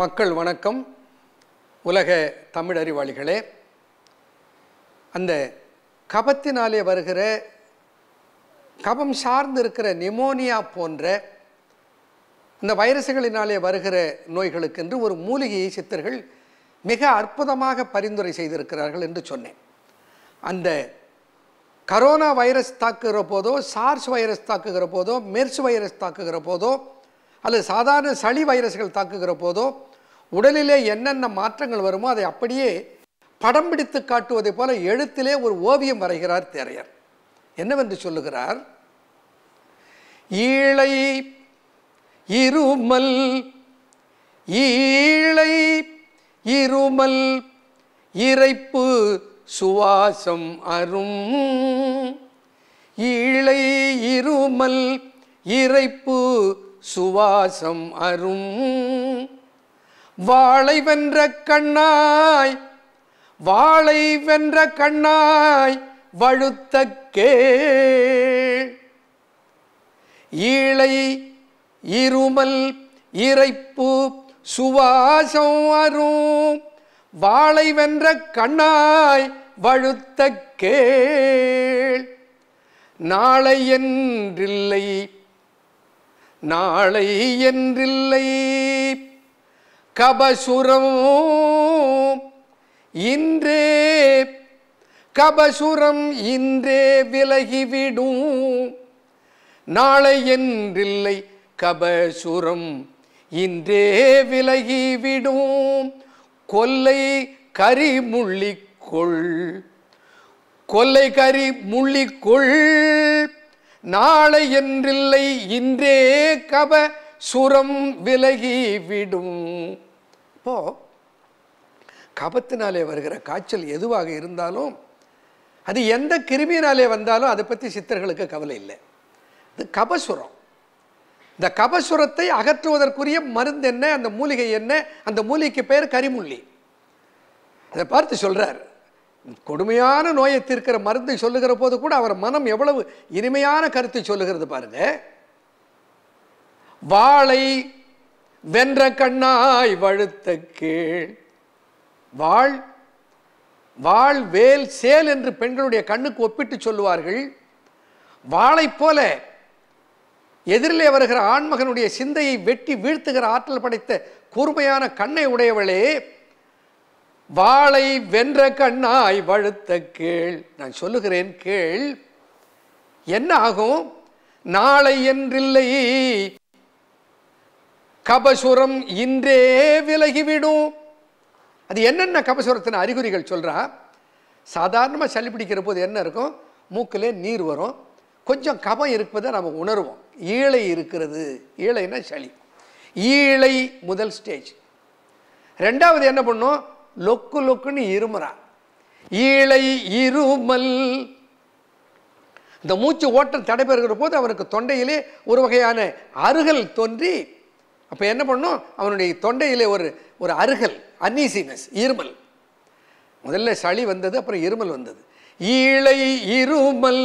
மக்கள் வணக்கம் உலக தமிழ் அறிவாளிகளே அந்த கபத்தினாலே வருகிற கபம் சார்ந்து இருக்கிற நிமோனியா போன்ற இந்த வைரசுகளினாலே வருகிற நோய்களுக்கென்று ஒரு மூலிகையை சித்தர்கள் மிக அற்புதமாக பரிந்துரை செய்திருக்கிறார்கள் என்று சொன்னேன் அந்த கரோனா வைரஸ் தாக்குகிற போதோ சார்ஸ் வைரஸ் தாக்குகிற போதோ மெர்ஸ் வைரஸ் தாக்குகிற போதோ அல்லது சாதாரண சளி வைரஸ்கள் தாக்குகிற போதோ உடலிலே என்னென்ன மாற்றங்கள் வருமோ அதை அப்படியே படம் பிடித்து காட்டுவதை போல எழுத்திலே ஒரு ஓவியம் வரைகிறார் தேரையர் என்னவென்று சொல்லுகிறார் ஈழை இருமல் ஈழை இருமல் இறைப்பு சுவாசம் அரும் ஈழை இருமல் இறைப்பு சுவாசம் அரும் வாழை வென்ற கண்ணாய் வாழை வென்ற கண்ணாய் வழுத்தக்கே ஈழை இருமல் இறைப்பு சுவாசம் அரும் வாழை வென்ற கண்ணாய் வழுத்த கேள் நாளை என்றில்லை நாளை என்றில்லை கபசுரம் இன்றே கபசுரம் இன்றே விலகிவிடும் நாளை என்றில்லை கபசுரம் இன்றே விலகிவிடும் கொல்லை முள்ளிக்கொள் கொல்லை கரி முள்ளிக்கொள் நாளை என்றில்லை இன்றே கப சுரம் விலகி விடும் இப்போ கபத்தினாலே வருகிற காய்ச்சல் எதுவாக இருந்தாலும் அது எந்த கிருமியினாலே வந்தாலும் அதை பற்றி சித்தர்களுக்கு கவலை இல்லை இது கபசுரம் இந்த கபசுரத்தை அகற்றுவதற்குரிய மருந்து என்ன அந்த மூலிகை என்ன அந்த மூலிகைக்கு பெயர் கரிமுள்ளி அதை பார்த்து சொல்கிறார் கொடுமையான நோயை தீர்க்கிற மருந்தை சொல்லுகிற போது கூட அவர் மனம் எவ்வளவு இனிமையான கருத்தை சொல்லுகிறது பாருங்க வாழை வென்ற கண்ணாய் வழுத்த கீழ் வாழ் வாழ் வேல் சேல் என்று பெண்களுடைய கண்ணுக்கு ஒப்பிட்டு சொல்லுவார்கள் வாழை போல எதிரிலே வருகிற ஆண்மகனுடைய சிந்தையை வெட்டி வீழ்த்துகிற ஆற்றல் படைத்த கூர்மையான கண்ணை உடையவளே வாளை வென்ற கண்ணாய் வழுத்த கீழ் நான் சொல்லுகிறேன் கேள் என்ன ஆகும் நாளை என்றில்லை கபசுரம் இன்றே விலகிவிடும் அது என்னென்ன கபசுரத்தின் அறிகுறிகள் சொல்கிறா சாதாரணமாக சளி பிடிக்கிற போது என்ன இருக்கும் மூக்கிலே நீர் வரும் கொஞ்சம் கபம் இருப்பதை நம்ம உணர்வோம் ஈழை இருக்கிறது ஈழைன்னா சளி ஈழை முதல் ஸ்டேஜ் ரெண்டாவது என்ன பண்ணும் லொக்கு லொக்குன்னு இருமுறான் ஈழை இருமல் இந்த மூச்சு ஓட்டம் தடைபெறுகிற போது அவனுக்கு தொண்டையிலே ஒரு வகையான அருகல் தோன்றி அப்போ என்ன பண்ணும் அவனுடைய தொண்டையிலே ஒரு ஒரு அருகல் அன்இசினஸ் இருமல் முதல்ல சளி வந்தது அப்புறம் இருமல் வந்தது ஈழை இருமல்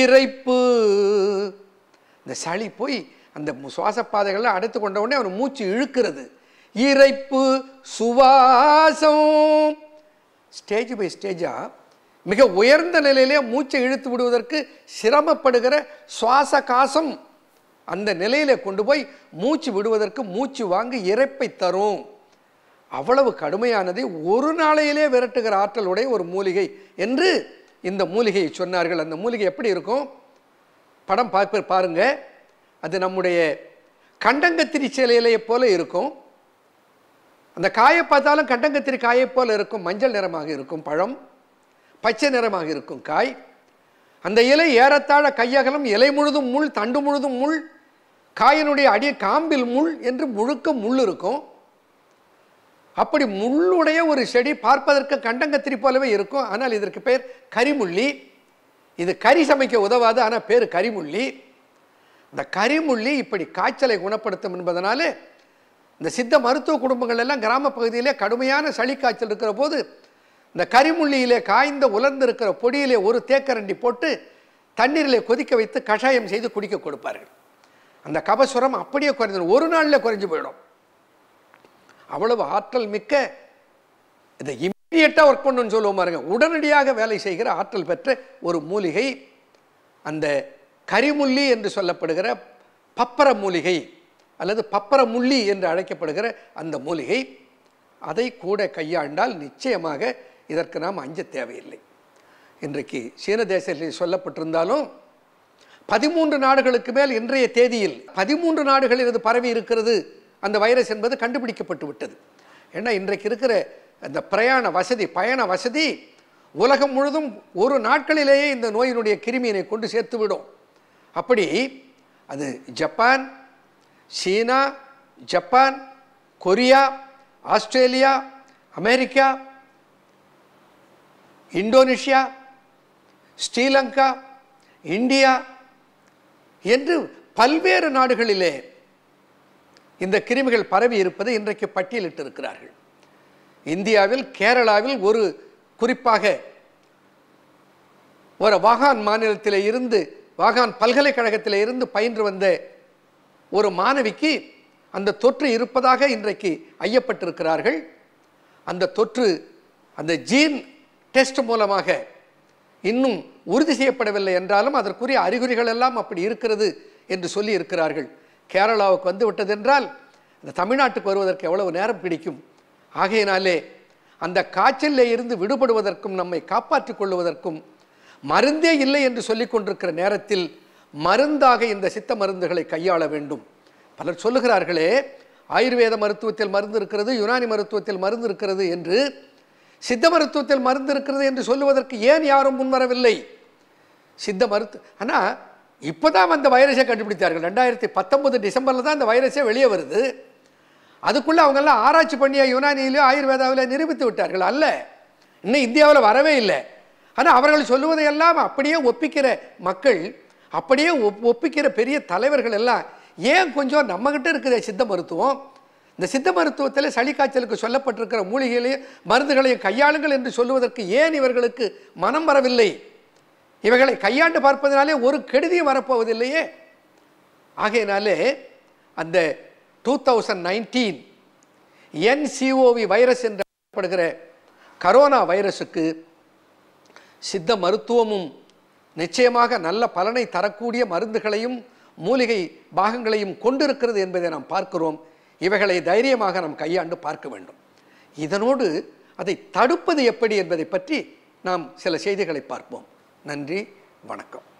இறைப்பு இந்த சளி போய் அந்த சுவாச பாதைகள்லாம் அடைத்து கொண்ட உடனே அவன் மூச்சு இழுக்கிறது இறைப்பு சுவாசம் ஸ்டேஜ் பை ஸ்டேஜாக மிக உயர்ந்த நிலையிலே மூச்சை இழுத்து விடுவதற்கு சிரமப்படுகிற சுவாச காசம் அந்த நிலையில் கொண்டு போய் மூச்சு விடுவதற்கு மூச்சு வாங்கி இறைப்பை தரும் அவ்வளவு கடுமையானதை ஒரு நாளையிலே விரட்டுகிற ஆற்றலுடைய ஒரு மூலிகை என்று இந்த மூலிகையை சொன்னார்கள் அந்த மூலிகை எப்படி இருக்கும் படம் பார்ப்ப பாருங்கள் அது நம்முடைய கண்டங்கத்திரி சேலையிலே போல இருக்கும் அந்த காயை பார்த்தாலும் கண்டங்கத்திரி காயை போல் இருக்கும் மஞ்சள் நிறமாக இருக்கும் பழம் பச்சை நிறமாக இருக்கும் காய் அந்த இலை ஏறத்தாழ கையகலம் இலை முழுதும் முள் தண்டு முழுதும் முள் காயினுடைய அடி காம்பில் முள் என்று முழுக்க முள் இருக்கும் அப்படி முள்ளுடைய ஒரு செடி பார்ப்பதற்கு கண்டங்கத்திரி போலவே இருக்கும் ஆனால் இதற்கு பேர் கரிமுள்ளி இது கறி சமைக்க உதவாது ஆனால் பேர் கரிமுள்ளி இந்த கரிமுள்ளி இப்படி காய்ச்சலை குணப்படுத்தும் என்பதனாலே இந்த சித்த மருத்துவ குடும்பங்கள் எல்லாம் கிராம பகுதியிலே கடுமையான சளி காய்ச்சல் இருக்கிற போது இந்த கரிமுள்ளியிலே காய்ந்த உலர்ந்து இருக்கிற பொடியிலே ஒரு தேக்கரண்டி போட்டு தண்ணீரிலே கொதிக்க வைத்து கஷாயம் செய்து குடிக்க கொடுப்பார்கள் அந்த கபசுரம் அப்படியே குறைஞ்சிடும் ஒரு நாளில் குறைஞ்சு போயிடும் அவ்வளவு ஆற்றல் மிக்க இதை இம்மிடியட்டாக ஒர்க் பண்ணுன்னு சொல்லுவோம் பாருங்க உடனடியாக வேலை செய்கிற ஆற்றல் பெற்ற ஒரு மூலிகை அந்த கரிமுள்ளி என்று சொல்லப்படுகிற பப்பர மூலிகை அல்லது பப்பரமுள்ளி என்று அழைக்கப்படுகிற அந்த மூலிகை அதை கூட கையாண்டால் நிச்சயமாக இதற்கு நாம் அஞ்ச தேவையில்லை இன்றைக்கு சீன தேசத்தில் சொல்லப்பட்டிருந்தாலும் பதிமூன்று நாடுகளுக்கு மேல் இன்றைய தேதியில் பதிமூன்று நாடுகளில் இது பரவி இருக்கிறது அந்த வைரஸ் என்பது கண்டுபிடிக்கப்பட்டு விட்டது ஏன்னா இன்றைக்கு இருக்கிற அந்த பிரயாண வசதி பயண வசதி உலகம் முழுதும் ஒரு நாட்களிலேயே இந்த நோயினுடைய கிருமியினை கொண்டு சேர்த்து விடும் அப்படி அது ஜப்பான் சீனா Japan Korea Australia America Indonesia Sri Lanka India என்று பல்வேறு நாடுகளிலே இந்த கிருமிகள் பரவி இருப்பதை இன்றைக்கு பட்டியலிட்டிருக்கிறார்கள் இந்தியாவில் கேரளாவில் ஒரு குறிப்பாக ஒரு வாகான் மாநிலத்தில் இருந்து வாகான் பல்கலைக்கழகத்தில் இருந்து பயின்று வந்த ஒரு மாணவிக்கு அந்த தொற்று இருப்பதாக இன்றைக்கு ஐயப்பட்டிருக்கிறார்கள் அந்த தொற்று அந்த ஜீன் டெஸ்ட் மூலமாக இன்னும் உறுதி செய்யப்படவில்லை என்றாலும் அதற்குரிய அறிகுறிகள் எல்லாம் அப்படி இருக்கிறது என்று சொல்லி இருக்கிறார்கள் கேரளாவுக்கு வந்து விட்டதென்றால் என்றால் இந்த தமிழ்நாட்டுக்கு வருவதற்கு எவ்வளவு நேரம் பிடிக்கும் ஆகையினாலே அந்த காய்ச்சலில் இருந்து விடுபடுவதற்கும் நம்மை காப்பாற்றிக் கொள்வதற்கும் மருந்தே இல்லை என்று சொல்லிக் கொண்டிருக்கிற நேரத்தில் மருந்தாக இந்த சித்த மருந்துகளை கையாள வேண்டும் பலர் சொல்லுகிறார்களே ஆயுர்வேத மருத்துவத்தில் மருந்து இருக்கிறது யுனானி மருத்துவத்தில் மருந்து இருக்கிறது என்று சித்த மருத்துவத்தில் மருந்து இருக்கிறது என்று சொல்லுவதற்கு ஏன் யாரும் முன்வரவில்லை சித்த மருத்து ஆனால் இப்போ தான் அந்த வைரஸை கண்டுபிடித்தார்கள் ரெண்டாயிரத்தி பத்தொம்பது டிசம்பரில் தான் அந்த வைரஸே வெளியே வருது அதுக்குள்ளே அவங்கெல்லாம் ஆராய்ச்சி பண்ணிய யுனானியிலோ ஆயுர்வேதாவில் நிரூபித்து விட்டார்கள் அல்ல இன்னும் இந்தியாவில் வரவே இல்லை ஆனால் அவர்கள் சொல்லுவதையெல்லாம் அப்படியே ஒப்பிக்கிற மக்கள் அப்படியே ஒப் ஒப்பிக்கிற பெரிய தலைவர்கள் எல்லாம் ஏன் கொஞ்சம் நம்மகிட்ட இருக்கிற சித்த மருத்துவம் இந்த சித்த மருத்துவத்தில் சளி காய்ச்சலுக்கு சொல்லப்பட்டிருக்கிற மூலிகைகளையும் மருந்துகளையும் கையாளுங்கள் என்று சொல்லுவதற்கு ஏன் இவர்களுக்கு மனம் வரவில்லை இவர்களை கையாண்டு பார்ப்பதனாலே ஒரு கெடுதியும் வரப்போவதில்லையே ஆகையினாலே அந்த two thousand nineteen nCoV virus என்று கரோனா வைரஸுக்கு சித்த மருத்துவமும் நிச்சயமாக நல்ல பலனை தரக்கூடிய மருந்துகளையும் மூலிகை பாகங்களையும் கொண்டிருக்கிறது என்பதை நாம் பார்க்கிறோம் இவைகளை தைரியமாக நாம் கையாண்டு பார்க்க வேண்டும் இதனோடு அதை தடுப்பது எப்படி என்பதை பற்றி நாம் சில செய்திகளை பார்ப்போம் நன்றி வணக்கம்